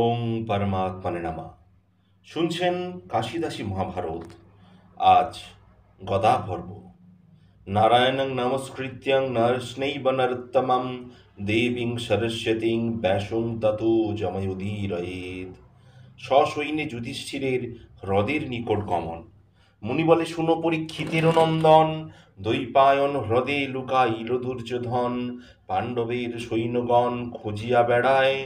ওং পরমাত্মানে নামা শুনছেন কাশিদাসী মহাভারত আজ গদা পর্ব নারায়ণং নমস্কৃত্যং নরস্নৈব নরত্তমম দেবীং সরস্বতীং ব্যাসং তত জময়োদীরয়েত সসৈন্যে যুধিষ্ঠিরের হ্রদের নিকট গমন মুনি বলে শুনো পরীক্ষিতের নন্দন দৈপায়ন হ্রদে লুকাইল দুর্যোধন পাণ্ডবের সৈন্যগণ খুঁজিয়া বেড়ায়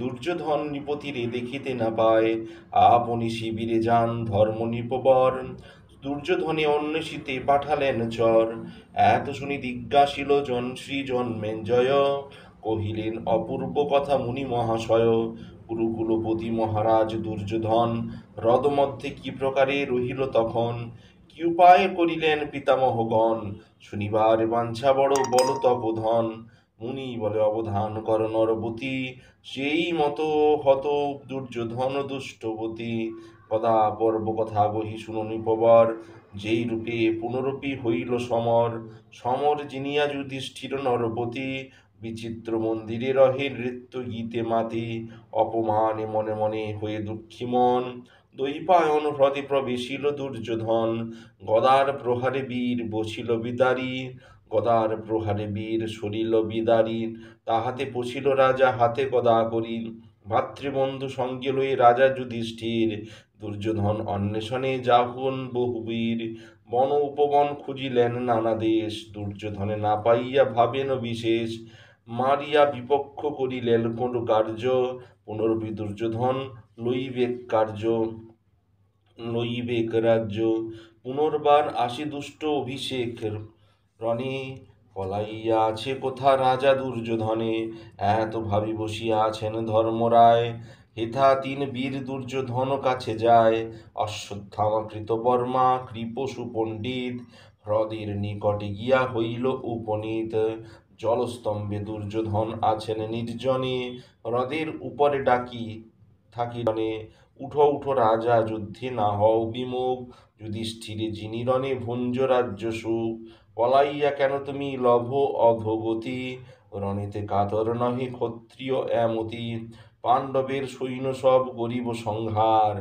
দুর্যোধন নিপতিরে দেখিতে না পায় আপনি শিবিরে যান ধর্ম নিপবর দুর্যোধনে অন্বেষিতে পাঠালেন চর এত শুনি দিজ্ঞাসীল জন শ্রী জন্মেঞ্জয় কহিলেন অপূর্ব কথা মুনি মহাশয় গুরুকুলপতি মহারাজ দুর্যোধন হ্রদ মধ্যে কি প্রকারে রহিল তখন কি উপায় করিলেন পিতামহগণ শুনিবার বাঞ্ছা বড় বল তপধন মুনি বলে অবধান কর নরবতী সেই মতো হত দুর্যোধন দুষ্টবতী কদা পর্ব কথা বহি শুনো নিপবর যেই রূপে পুনরূপী হইল সমর সমর জিনিয়া যুধিষ্ঠির নরপতি বিচিত্র মন্দিরে রহে নৃত্য গীতে মাতে অপমানে মনে মনে হয়ে দুঃখী মন দৈপায়ন হ্রদে প্রবেশিল দুর্যোধন গদার প্রহারে বীর বসিল বিদারী গদার প্রহারে বীর সরিল বিদারী তাহাতে পশিল রাজা হাতে গদা করি ভাতৃবন্ধু সঙ্গে লয়ে রাজা যুধিষ্ঠির দুর্যোধন অন্বেষণে যাহুন বহুবীর বন উপবন খুঁজিলেন নানা দেশ দুর্যোধনে না পাইয়া ভাবেন বিশেষ মারিয়া বিপক্ষ করিলেন কোন কার্য পুনর্বিদুর্যোধন দুর্যোধন লইবেক কার্য লইবেক রাজ্য পুনর্বার আশি দুষ্ট অভিষেক রণে পলাইয়া আছে কোথা রাজা দুর্যোধনে এত ভাবি বসিয়া আছেন ধর্মরায় হেথা তিন বীর দুর্যোধন কাছে যায় অশ্বত্থামা কৃতবর্মা কৃপ সুপণ্ডিত হ্রদের নিকটে গিয়া হইল উপনীত জলস্তম্ভে দুর্যোধন আছেন নির্জনে হ্রদের উপরে ডাকি থাকি রণে উঠো উঠো রাজা যুদ্ধে না হও বিমুখ যুধিষ্ঠিরে যিনি রণে ভুঞ্জ রাজ্য সুখ পলাইয়া কেন তুমি লভ অধগতি রণেতে কাতর নহে ক্ষত্রিয় এমতি পাণ্ডবের সৈন্য সব গরিব সংহার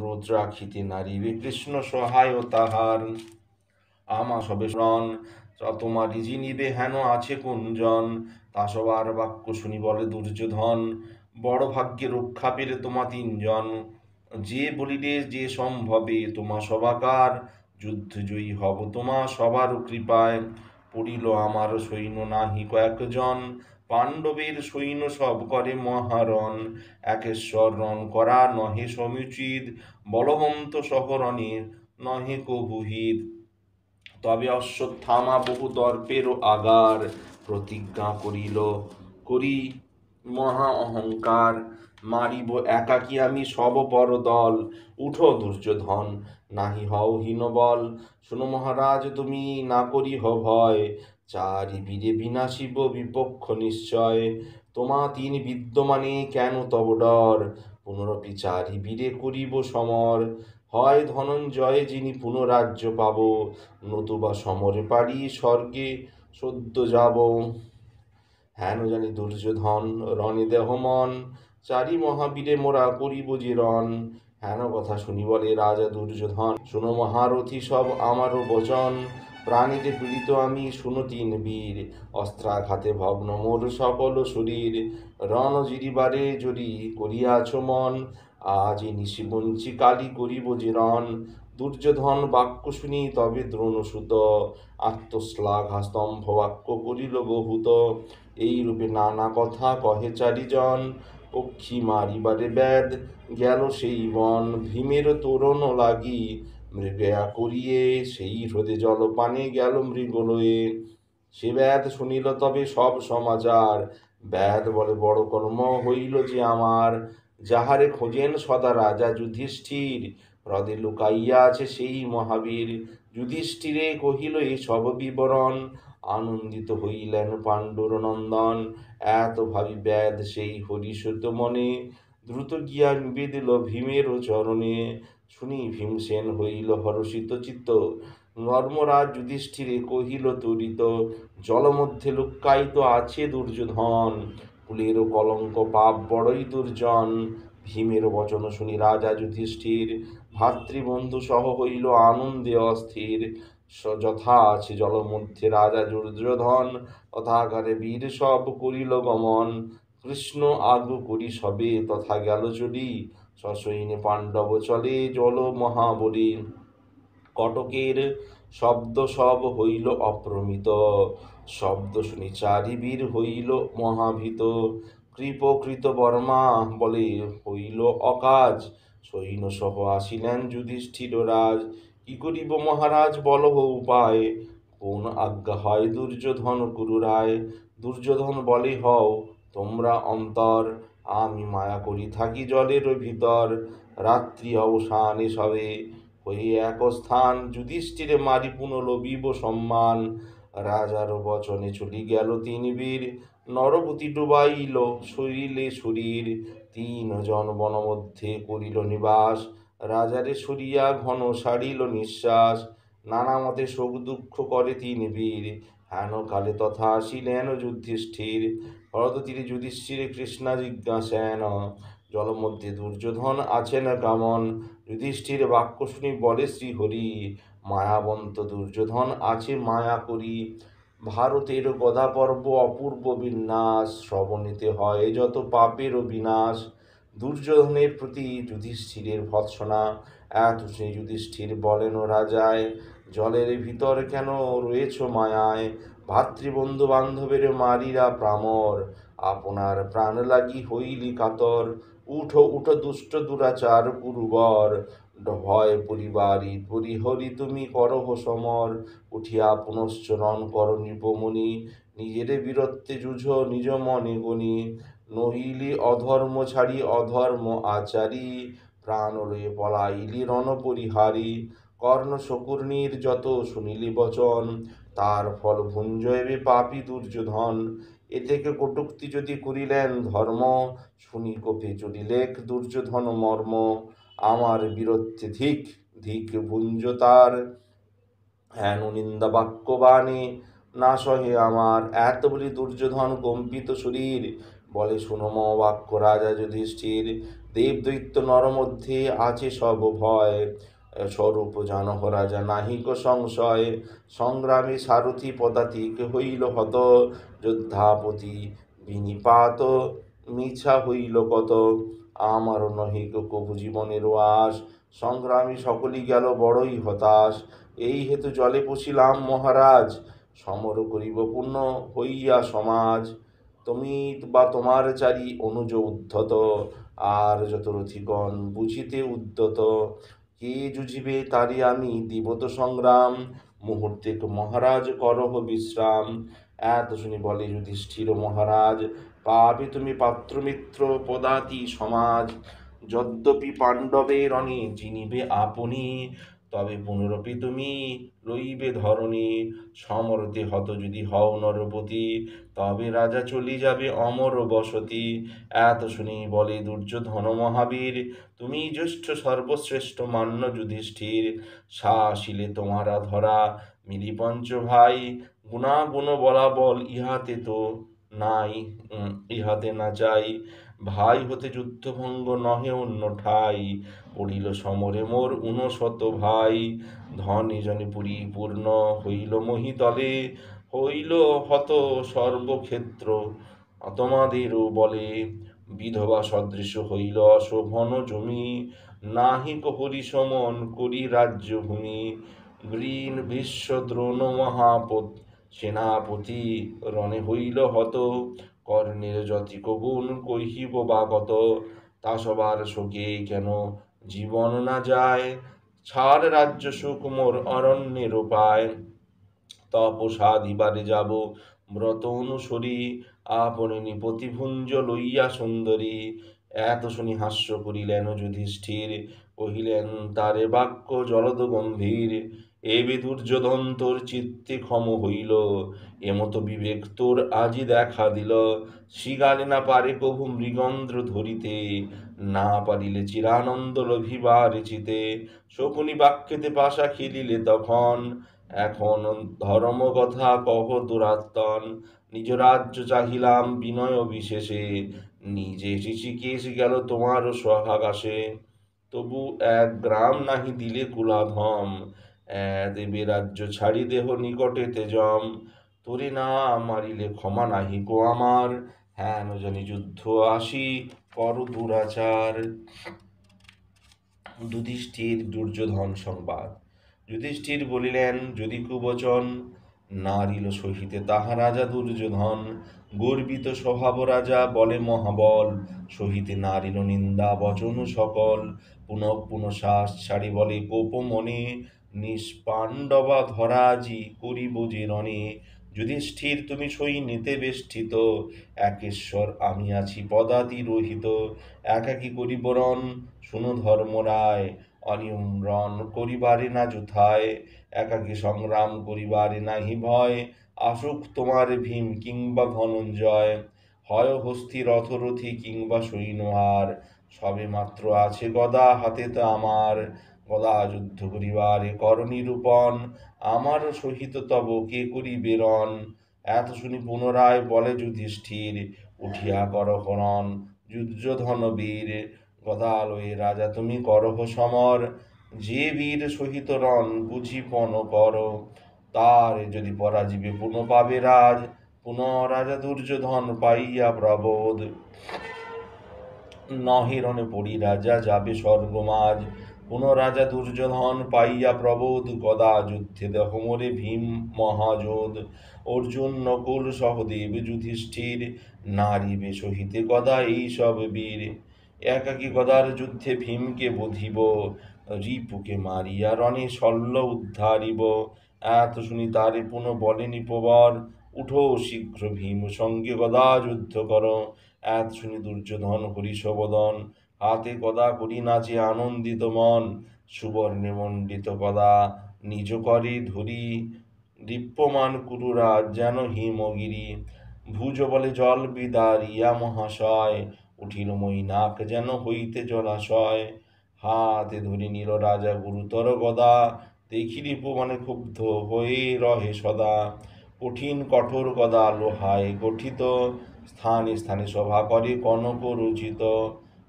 রুদ্রাক্ষিতে নারীবে কৃষ্ণ সহায় তাহার আমা সবে রণ তোমারি যিনিবে হেন আছে কোনজন তা সবার বাক্য শুনি বলে দুর্যোধন বড় ভাগ্যে রক্ষা পেলে তোমা তিনজন যে বলিলে যে সম্ভবে তোমা সবাকার যুদ্ধ জয়ী হব তোমা সবার কৃপায় পড়িল আমার সৈন্য নাহি কয়েকজন পাণ্ডবের সৈন্য সব করে মহারণ একেশ্বর রণ করা নহে সমুচিত বলবন্ত সহরণে নহে কবুহিত তবে অশ্বত্থামা বহু দর্পেরও আগার প্রতিজ্ঞা করিল করি মহা অহংকার মারিব একাকী আমি সব পর দল উঠো দুর্যোধন নাহি হও বল শুনো মহারাজ তুমি না করি হ ভয় চারি বীরে বিনাশিব বিপক্ষ নিশ্চয় তোমা তিন বিদ্যমানে কেন তব ডর পুনরপি চারি বীরে করিব সমর হয় ধনঞ্জয় যিনি পুনরাজ্য পাব নতুবা সমরে পারি স্বর্গে সদ্য যাব হেন জানি দুর্যোধন রণে দেহ মন চারি মহাবীরে মোরা করিব যে রণ হেন কথা শুনি বলে রাজা দুর্যোধন শুনো মহারথী সব আমারও বচন প্রাণীতে পীড়িত আমি শুনো তিন বীর অস্ত্রাঘাতে ভগ্ন মোর সকল শরীর রণ জিরিবারে যদি করিয়াছ মন আজ নিশি বঞ্চি কালী করিব জিরণ দুর্যোধন বাক্য শুনি তবে দ্রোণসূত আত্মশ্লাঘাস্তম্ভ বাক্য করিল এই এইরূপে নানা কথা কহে চারিজন পক্ষী মারিবারে ব্যাদ গেল সেই বন ভীমের তোরণ লাগি মৃগয়া করিয়ে সেই হ্রদে জলপানে গেল মৃগলয়ে সে ব্যাদ শুনিল তবে সব সমাচার ব্যাদ বলে বড় কর্ম হইল যে আমার যাহারে খোঁজেন সদা রাজা যুধিষ্ঠির হ্রদে লুকাইয়া আছে সেই মহাবীর যুধিষ্ঠিরে কহিল এই সব বিবরণ আনন্দিত হইলেন পাণ্ডুর নন্দন এত ভাবি ব্যাধ সেই হরিষত মনে দ্রুত গিয়া নিবেদিল ভীমের চরণে শুনি ভীমসেন হইল হরষিত চিত্ত নর্মরাজ যুধিষ্ঠিরে কহিল তরিত জলমধ্যে লুক্কায়িত আছে দুর্যোধন কুলেরও কলঙ্ক পাপ বড়ই দুর্জন ভীমের বচন শুনি রাজা যুধিষ্ঠির ভাতৃবন্ধু সহ হইল আনন্দে অস্থির যথা আছে জলমধ্যে রাজা দুর্যোধন তথাকারে বীর সব করিল গমন কৃষ্ণ আগু করি সবে তথা গেল চলি সসৈনে পাণ্ডব চলে জল মহাবলী কটকের শব্দ সব হইল অপ্রমিত শব্দ শুনি চারিবীর হইল মহাভীত কৃপকৃত বর্মা বলে হইল অকাজ সৈন্য সহ আসিলেন যুধিষ্ঠির রাজ কি করিব মহারাজ বল উপায় কোন আজ্ঞা হয় দুর্যোধন গুরু রায় দুর্যোধন বলে হও তোমরা অন্তর আমি মায়া করি থাকি জলের ভিতর রাত্রি অবসান এসবে হয়ে এক স্থান যুধিষ্ঠিরে মারি পুনলবিব সম্মান রাজার বচনে চলি গেল তিন বীর নরপতি ডুবাইল শরীরে শরীর তিন জন বনমধ্যে করিল নিবাস রাজারে সরিয়া ঘন সারিল নিঃশ্বাস নানা মতে শোক দুঃখ করে তিন বীর হেন কালে তথা আসিলেন যুধিষ্ঠির হরদতীরে যুধিষ্ঠিরে কৃষ্ণা জিজ্ঞাসেন জলমধ্যে দুর্যোধন আছেন কামন যুধিষ্ঠির বাক্য শুনি বলে শ্রীহরি মায়াবন্ত দুর্যোধন আছে মায়া করি ভারতের গদা পর্ব অপূর্ব বিন্যাস শ্রবণীতে হয় যত পাপেরও বিনাশ দুর্যোধনের প্রতি যুধিষ্ঠিরের ভৎসনা এত সেই যুধিষ্ঠির বলেন রাজায় জলের ভিতর কেন রয়েছ মায়ায় ভাতৃবন্ধু বান্ধবের মারিরা প্রামর আপনার প্রাণ লাগি হইলি কাতর উঠো উঠো দুষ্ট দুরাচার গুরুবর ভয় পরিবারি পরিহরি তুমি করহ সমর উঠিয়া পুনশ্চরণ কর নিপমণি নিজের বীরত্বে যুঝ নিজ মনে গণি নহিলি অধর্ম ছাড়ি অধর্ম আচারি প্রাণ রয়ে পলাইলি রণপরিহারী কর্ণ শকুর্ণীর যত শুনিলি বচন তার ফল ভুঞ্জয়বে পাপি দুর্যোধন এ থেকে কটুক্তি যদি করিলেন ধর্ম শুনি কপি চলি লেখ দুর্যোধন মর্ম আমার বীরত্বে ধিক ধিক ভুঞ্জ তার হ্যান নিন্দা বাক্য বাণী না সহে আমার এত বলি দুর্যোধন কম্পিত শরীর বলে শুনম বাক্য রাজা যুধিষ্ঠির দেব দৈত্য নর মধ্যে আছে সব ভয় স্বরূপ জানহ রাজা নাহিক সংশয় সংগ্রামী সারথি পদাতিক হইল হত যোদ্ধাপতি বিনিপাত মিছা হইল কত আমার নহিক কবু জীবনের ওয়াস সংগ্রামী সকলেই গেল বড়ই হতাশ এই হেতু জলে পুষিলাম মহারাজ সমর করিব পূর্ণ হইয়া সমাজ তুমি বা তোমার চারি অনুজ উদ্ধত আর যত রথিগণ বুঝিতে উদ্যত কে যুজিবে তারি আমি দিবত সংগ্রাম মুহূর্তে তো মহারাজ করহ বিশ্রাম এত শুনি বলে যুধিষ্ঠির মহারাজ পাবে তুমি পাত্রমিত্র পদাতি সমাজ যদ্যপি পাণ্ডবের অনে জিনিবে আপনি তবে পুনরপি তুমি রইবে ধরণী সমরতে হত যদি হও নরপতি তবে রাজা চলি যাবে অমর বসতি এত শুনি বলে দুর্যোধন মহাবীর তুমি জ্যেষ্ঠ সর্বশ্রেষ্ঠ মান্য যুধিষ্ঠির শাসিলে তোমারা ধরা মিলি পঞ্চ ভাই গুণাগুণ বলা বল ইহাতে তো নাই ইহাতে না চাই ভাই হতে যুদ্ধভঙ্গ নহে অন্য ঠাই পড়িল সমরে মোর উনশত ভাই ধনে জনে পরিপূর্ণ হইল মহি দলে হইল হত সর্বক্ষেত্র তোমাদেরও বলে বিধবা সদৃশ হইল শোভন জমি নাহি কহরি সমন করি রাজ্যভূমি গ্রীন বিশ্ব দ্রোণ মহাপত সেনাপতি রণে হইল হত কর্ণের যতিক গুণ কৈহিব বাগত তা সবার শোকে কেন জীবন না যায় ছাড় রাজ্য সুখ মোর অরণ্যের উপায় তপসাধিবারে যাব ব্রত অনুসরি আপনি নিপতিভুঞ্জ লইয়া সুন্দরী এত শুনি হাস্য করিলেন যুধিষ্ঠির কহিলেন তারে বাক্য জলদ গম্ভীর এ দুর্যোধন তোর চিত্তে ক্ষম হইল এমতো বিবেক তোর আজি দেখা দিল শিগালে না পারে কভু মৃগন্দ্র ধরিতে না পারিলে চিরানন্দ লভিবার চিতে শকুনি বাক্যেতে পাশা খিলিলে তখন এখন ধর্ম কথা কহ দুরাত্তন নিজ রাজ্য চাহিলাম বিনয় বিশেষে নিজে ঋষিকেশ গেল তোমারও সহাগাসে তবু এক গ্রাম নাহি দিলে কুলাধম দেবী রাজ্য ছাড়ি দেহ নিকটে তেজম তোরে না মারিলে ক্ষমা নাহি কো আমার হ্যাঁ জানি যুদ্ধ আসি কর দুরাচার যুধিষ্ঠির দুর্যোধন সংবাদ যুধিষ্ঠির বলিলেন যদি কুবচন নারিল সহিতে তাহা রাজা দুর্যোধন গর্বিত স্বভাব রাজা বলে মহাবল সহিতে নারিল নিন্দা বচন সকল পুনঃ পুনঃশ্বাস ছাড়ি বলে কোপ মনে নিষ্পাণ্ডবা ধরাজি করিব যে রণে যুধিষ্ঠির তুমি সই নিতে বেষ্টিত একেশ্বর আমি আছি পদাতি রহিত একাকি করিব রণ শুনো রায় অনিয়ম রণ করিবারে না যুথায় একাকি সংগ্রাম করিবারে নাহি ভয় আসুক তোমার ভীম কিংবা ধনঞ্জয় হয় হস্তি রথরথি কিংবা সৈন্যহার সবে মাত্র আছে গদা হাতে তো আমার কদা যুদ্ধ করণী করণীরূপণ আমার সহিত তব কে করি বেরন এত শুনি পুনরায় বলে যুধিষ্ঠির উঠিয়া কর হরণ যুদ্ধধন বীর গদালয়ে রাজা তুমি করহ সমর যে বীর সহিত রণ বুঝি পণ কর তার যদি পরাজীবে পুন পাবে রাজ রাজা দুর্যোধন পাইয়া প্রবোধ নহেরণে পড়ি রাজা যাবে স্বর্গমাজ রাজা দুর্যোধন পাইয়া প্রবোধ গদা যুদ্ধে দহমরে ভীম মহাযোধ অর্জুন নকুল সহদেব যুধিষ্ঠির নারী সহিতে গদা এই সব বীর একাকী গদার যুদ্ধে ভীমকে বধিব রিপুকে মারিয়া রণে শল্য উদ্ধারিব এত শুনি তারে পুনঃ বলে নিপবর উঠো শীঘ্র ভীম সঙ্গে গদা যুদ্ধ কর এত শুনি দুর্যোধন হরিষবদন হাতে কদা করি নাচে আনন্দিত মন সুবর্ণমণ্ডিত কদা নিজ করে ধরি দীপ্যমান কুরুরা যেন হিমগিরি ভুজ বলে জল বিদারিয়া মহাশয় উঠিল নাক যেন হইতে জলাশয় হাতে ধরি নিল রাজা গুরুতর গদা দেখি মানে ক্ষুব্ধ হয়ে রহে সদা কঠিন কঠোর গদা লোহায় গঠিত স্থানে স্থানে সভা করে কনক রচিত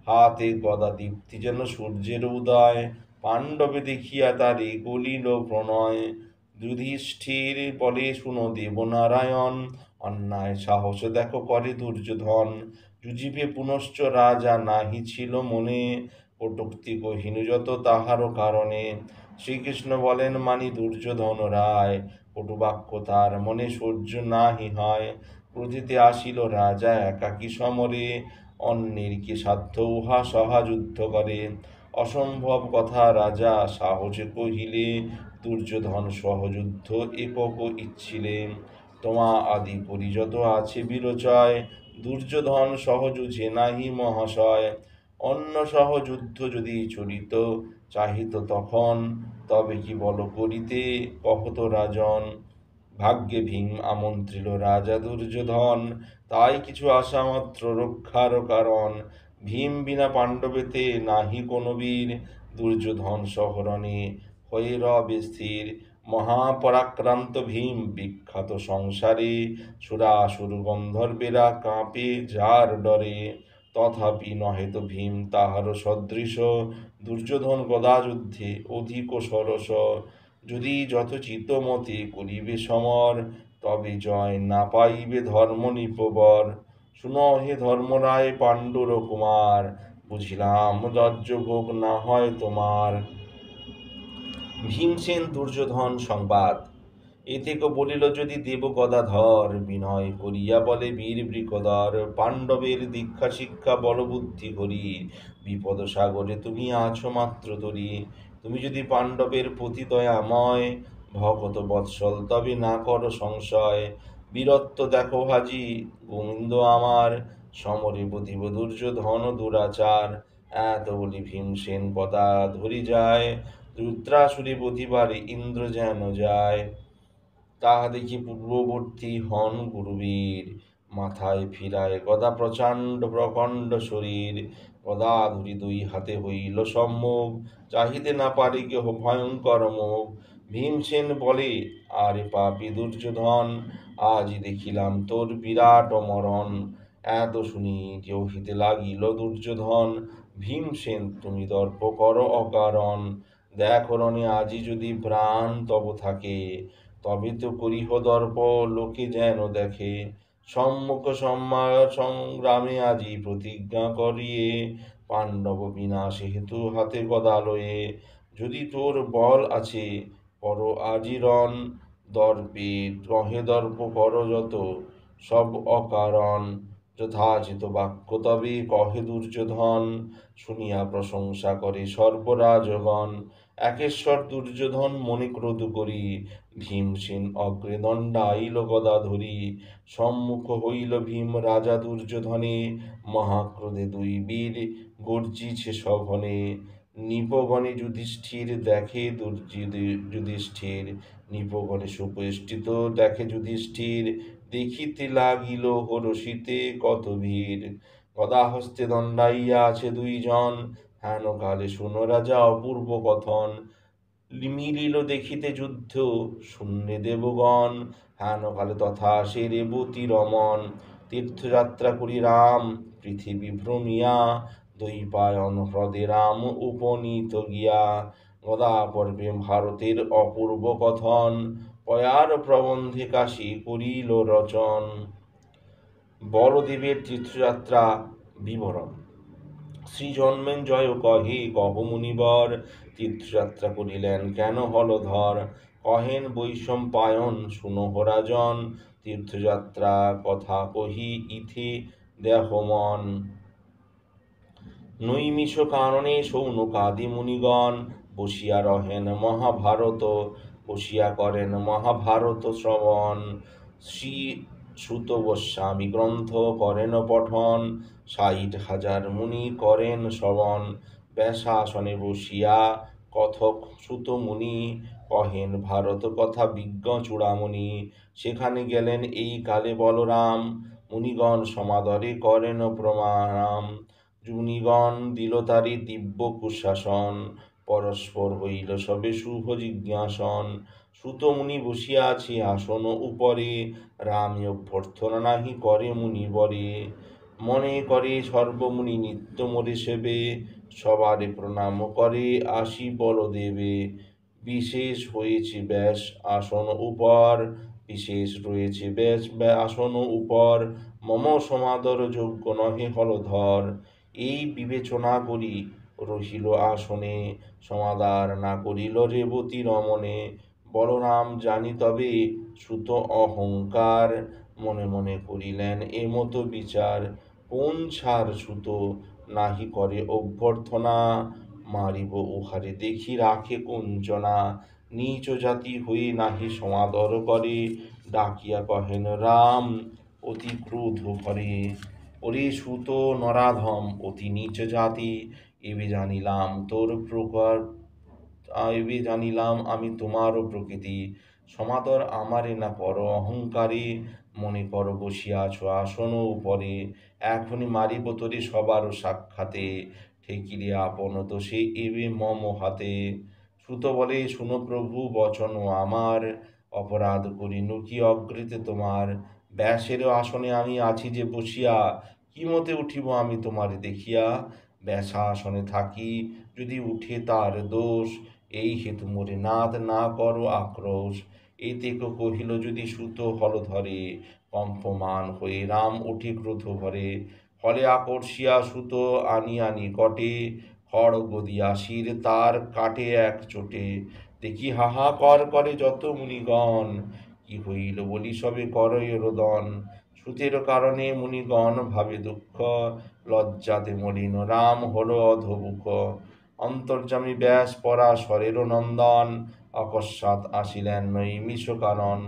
হাতে গদা দীপ্তি যেন সূর্যের উদয় পাণ্ডবে দেখিয়া তারে গলিল প্রণয় যুধিষ্ঠির বলে শুনো দেবনারায়ণ অন্যায় সাহস দেখো করে দুর্যোধন যুজিবে পুনশ্চ রাজা নাহি ছিল মনে কটুক্তি কহিনু যত তাহারও কারণে শ্রীকৃষ্ণ বলেন মানি দুর্যোধন রায় কটুবাক্য তার মনে সহ্য নাহি হয় প্রজিতে আসিল রাজা একাকী সমরে অন্যের কি সাধ্য উহা সহাযুদ্ধ করে অসম্ভব কথা রাজা সাহসে কহিলে দুর্যোধন সহযুদ্ধ একক ইচ্ছিলেন তোমা আদি পরিযত আছে বিরচয় দুর্যোধন সহযুঝে নাহি মহাশয় অন্য সহযুদ্ধ যদি চরিত চাহিত তখন তবে কি বল করিতে কহত রাজন ভাগ্যে ভীম আমন্ত্রিল রাজা দুর্যোধন তাই কিছু আশা মাত্র রক্ষার কারণ ভীম বিনা পাণ্ডবেতে নাহি কোনো বীর দুর্যোধন শহরণে হয়ে রবে স্থির মহাপরাক্রান্ত ভীম বিখ্যাত সংসারে সুরাসুর গন্ধর্বেরা কাঁপে যার ডরে তথাপি নহে তো ভীম তাহার সদৃশ দুর্যোধন গদাযুদ্ধে অধিক সরস যদি যত মতে করিবে সমর তবে জয় না পাইবে ধর্ম নিপবর শুন হে ধর্মরায় পাণ্ডুর কুমার বুঝিলাম ভোগ না হয় তোমার ভীমসেন দুর্যোধন সংবাদ এ থেকে বলিল যদি দেব ধর বিনয় করিয়া বলে বীর বৃকদর পাণ্ডবের দীক্ষা শিক্ষা বলবুদ্ধি করি বিপদ সাগরে তুমি আছো মাত্র তরি তুমি যদি পাণ্ডবের প্রতি দয়াময় ভগত বৎসল তবে না করো সংশয় বীরত্ব দেখো হাজি গোবিন্দ আমার সমরে প্রতিব দুর্যোধন দুরাচার এত বলি ভীমসেন পদা ধরি যায় রুদ্রাসুরে প্রতিবার ইন্দ্র যেন যায় তাহা দেখি পূর্ববর্তী হন গুরুবীর মাথায় ফিরায় গদা প্রচণ্ড প্রকণ্ড শরীর গদা ধরি দুই হাতে হইল সম্মুখ চাহিতে না পারি কেহ ভয়ঙ্কর মুখ ভীমসেন বলে আরে পাপি দুর্যোধন আজ দেখিলাম তোর বিরাট মরণ এত শুনি হিতে লাগিল দুর্যোধন ভীমসেন তুমি দর্প কর অকারণ দেখরণে আজি যদি প্রাণ তব থাকে তবে তো করিহ দর্প লোকে যেন দেখে সম্মুখ সম্মান সংগ্রামে আজি প্রতিজ্ঞা করিয়ে পাণ্ডব বিনাশ হেতু হাতে গদালয়ে যদি তোর বল আছে পর আজিরণ দর্পে রহে দর্প কর যত সব অকারণ যথাচিত বাক্য তবে কহে দুর্যোধন শুনিয়া প্রশংসা করে সর্বরাজগণ একেশ্বর দুর্যোধন মনে ক্রোধ করি ভীমসেন অগ্রে গদা ধরি সম্মুখ হইল ভীম রাজা দুর্যোধনে মহাক্রোধে দুই বীর গর্জিছে সঘনে নিপগণে যুধিষ্ঠির দেখে যুধিষ্ঠির নিপগণে সুপ্রেষ্টিত দেখে যুধিষ্ঠির দেখিতে লাগিল হরসিতে কত ভীর গদাহস্তে দণ্ডাইয়া আছে দুইজন হেন কালে শুনো রাজা অপূর্ব কথন মিলিল দেখিতে যুদ্ধ শূন্যে দেবগণ কালে তথা সে রেবতী রমন তীর্থযাত্রা করি রাম পৃথিবী ভ্রমিয়া দৈপায়ন হ্রদে রাম উপনীত গিয়া গদা পর্বে ভারতের অপূর্ব কথন পয়ার প্রবন্ধে কাশী করিল রচন বলদেবের তীর্থযাত্রা বিবরণ শ্রীজন্মেন জয় কহে কহ মুনিবর তীর্থযাত্রা করিলেন কেন ধর কহেন শুনো হরাজন তীর্থযাত্রা কথা কহি ইথে দেহ মন নৈমিষ কারণে কাদি মুনিগণ বসিয়া রহেন মহাভারত বসিয়া করেন মহাভারত শ্রবণ শ্রী সুত গোস্বামী গ্রন্থ করেন পঠন ষাট হাজার মুনি করেন শ্রবণ ব্যাসাসনে বসিয়া কথক সুতমুনি কহেন ভারত কথা বিজ্ঞ চূড়ামণি সেখানে গেলেন এই কালে বলরাম মুনিগণ সমাদরে করেন প্রমাণাম জুনিগণ দিল তারি দিব্য কুশাসন পরস্পর হইল সবে শুভ জিজ্ঞাসন সুতমুনি বসিয়া আছে আসন উপরে রাম অভ্যর্থনা নাহি করে মুনি বরে মনে করে সর্বমুনি নিত্য মরে সেবে সবারে প্রণাম করে আসি বল দেবে বিশেষ হয়েছে ব্যাস আসন উপর বিশেষ রয়েছে ব্যাস আসন উপর মম সমাদর যোগ্য নহে হলধর এই বিবেচনা করি রহিল আসনে সমাদার না করিল রেবতী রমনে বলরাম জানি তবে সুত অহংকার মনে মনে করিলেন এ মতো বিচার কোন সার সুতো নাহি করে অভ্যর্থনা মারিব উহারে দেখি রাখে কুঞ্চনা নিচ জাতি হয়ে নাহি সমাদর করে ডাকিয়া কহেন রাম অতি ক্রোধ ভরে ওরে সুত নরাধম অতি নিচ জাতি এবে জানিলাম তোর প্রকার এবে জানিলাম আমি তোমারও প্রকৃতি সমাদর আমারে না পর অহংকারী মনে বসিয়া আছো আসনও পরে এখনই মারিব তরি সবারও সাক্ষাতে ঠেকিরে আপন দোষে এবে মম হাতে শ্রুত বলে শুনো প্রভু বচন আমার অপরাধ করি নুকি অগ্রেতে তোমার ব্যাসের আসনে আমি আছি যে বসিয়া কি মতে উঠিব আমি তোমার দেখিয়া ব্যাসা আসনে থাকি যদি উঠে তার দোষ এই হেতু মোরে নাদ না করো আক্রোশ এতে কহিল যদি সুত হল ধরে কম্পমান হয়ে রাম উঠি ক্রোধ ভরে ফলে আকর্ষিয়া সুত কটে হড় গদিয়া শির তার কাটে এক চোটে দেখি কর করে যত মুনিগণ কি হইল বলি সবে করদন সুতের কারণে মুনিগণ ভাবে দুঃখ লজ্জাতে মলিন রাম হল অধবুক অন্তর্জামী ব্যাস পরা স্বরের নন্দন অকস্মাৎ আসিলেন নৈমিষকানন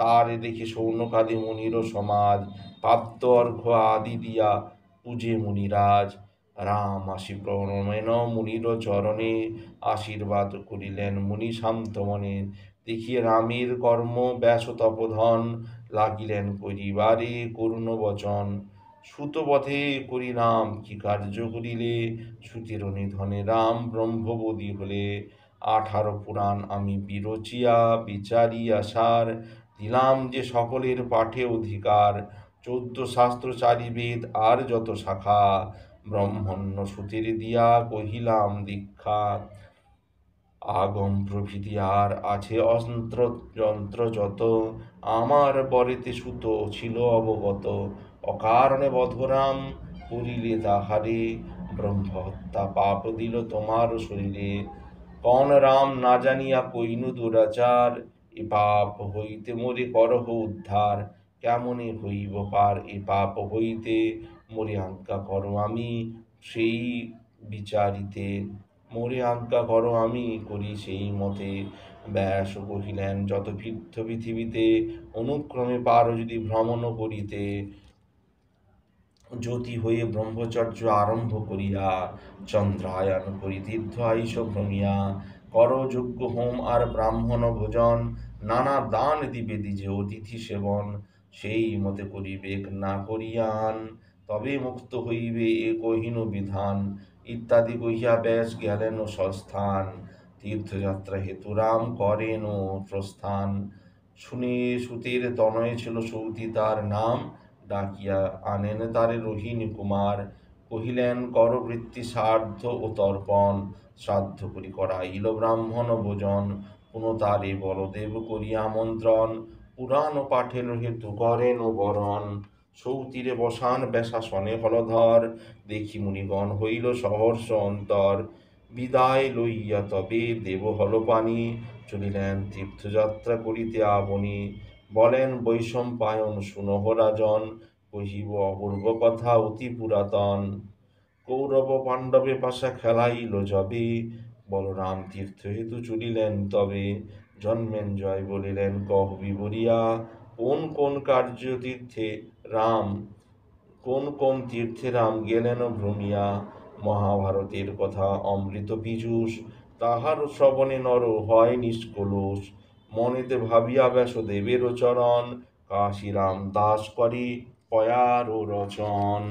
তার দেখি সৌনকাদি মুনির সমাজ পাদ্য অর্ঘ আদি দিয়া পূজে মুনিরাজ রাম আসি প্রণমেন মুনির চরণে আশীর্বাদ করিলেন মুনি শান্ত মনে দেখি রামের কর্ম ব্যাস তপধন লাগিলেন করিবারে করুণ বচন সুতপথে করি রাম কি কার্য করিলে সুতির নিধনে রাম ব্রহ্মবোধী হলে আঠারো পুরাণ আমি বিরচিয়া বিচারি আসার দিলাম যে সকলের পাঠে অধিকার চৌদ্দ শাস্ত্র চারিবেদ আর যত শাখা ব্রহ্মণ্য সুতির দিয়া কহিলাম দীক্ষা আগম প্রভৃতি আর আছে অস্ত্র যন্ত্র যত আমার বরেতে সুত ছিল অবগত অকারণে বধরাম করিলে তাহারে হত্যা পাপ দিল তোমার শরীরে পণ রাম না জানিয়া কইনু দুরাচার এ পাপ হইতে মোরে করহ উদ্ধার কেমনে হইব পার এ পাপ হইতে মোরে আজ্ঞা করো আমি সেই বিচারিতে মোরে আজ্ঞা করো আমি করি সেই মতে ব্যাস কহিলেন যত পৃথিবীতে অনুক্রমে পারো যদি ভ্রমণ করিতে জ্যোতি হয়ে ব্রহ্মচর্য আরম্ভ করিয়া চন্দ্রায়ণ করি তীর্থ আয়ুষ ভ্রমিয়া কর যোগ্য হোম আর ব্রাহ্মণ ভোজন নানা দান দিবে দিজে অতিথি সেবন সেই মতে করিবেক না করিয়ান তবে মুক্ত হইবে এ কহিন বিধান ইত্যাদি কহিয়া ব্যাস গেলেন সস্থান তীর্থযাত্রা হেতু রাম করেন প্রস্থান শুনে সুতের তনয়ে ছিল সৌতি তার নাম ডাকিয়া আনেন তারে রোহিণী কুমার কহিলেন করবৃত্তি সার্ধ ও তর্পণ শ্রাদ্ধ করি ইল ব্রাহ্মণ ভোজন কোন তারে বলদেব করিয়া আমন্ত্রণ পুরাণ পাঠে হেতু করেন ও বরণ সৌতিরে বসান ব্যাসাসনে হলধর দেখি মুনিগণ হইল সহর্ষ অন্তর বিদায় লইয়া তবে দেব হলপানি চলিলেন তীর্থযাত্রা করিতে আপনি বলেন বৈষম্পায়ন রাজন কহিব অপূর্ব কথা অতি পুরাতন কৌরব পাণ্ডবে পাশা খেলাইল যবে বলরাম তীর্থ হেতু চুরিলেন তবে জন্মেন জয় বলিলেন কহ বিবরিয়া কোন কোন কার্য তীর্থে রাম কোন কোন তীর্থে রাম গেলেন ভ্রমিয়া মহাভারতের কথা অমৃত পীযুষ তাহার শ্রবণে নর হয় নিষ্কলুষ মনেতে ভাবিয়া ব্যাস দেবের চরণ কাশিরাম দাস করি পয়ার রচন